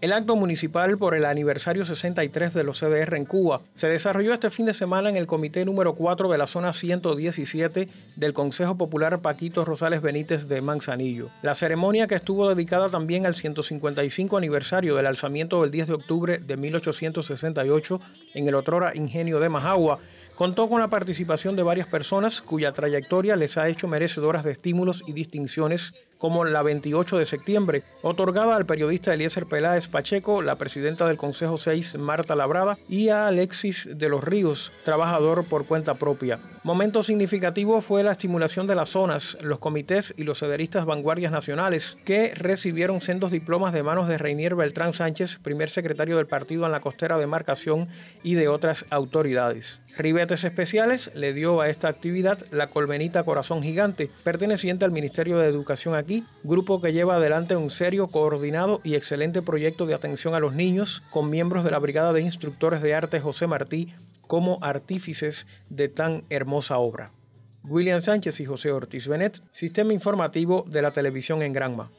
El acto municipal por el aniversario 63 de los CDR en Cuba se desarrolló este fin de semana en el Comité número 4 de la zona 117 del Consejo Popular Paquito Rosales Benítez de Manzanillo. La ceremonia que estuvo dedicada también al 155 aniversario del alzamiento del 10 de octubre de 1868 en el otrora Ingenio de Majagua contó con la participación de varias personas cuya trayectoria les ha hecho merecedoras de estímulos y distinciones como la 28 de septiembre, otorgada al periodista Eliezer Peláez Pacheco, la presidenta del Consejo 6 Marta Labrada y a Alexis de los Ríos, trabajador por cuenta propia. Momento significativo fue la estimulación de las zonas, los comités y los cederistas vanguardias nacionales, que recibieron sendos diplomas de manos de Reinier Beltrán Sánchez, primer secretario del partido en la costera de Marcación, y de otras autoridades. Ribetes Especiales le dio a esta actividad la colmenita Corazón Gigante, perteneciente al Ministerio de Educación aquí grupo que lleva adelante un serio, coordinado y excelente proyecto de atención a los niños con miembros de la Brigada de Instructores de Arte José Martí como artífices de tan hermosa obra. William Sánchez y José Ortiz Benet, Sistema Informativo de la Televisión en Granma.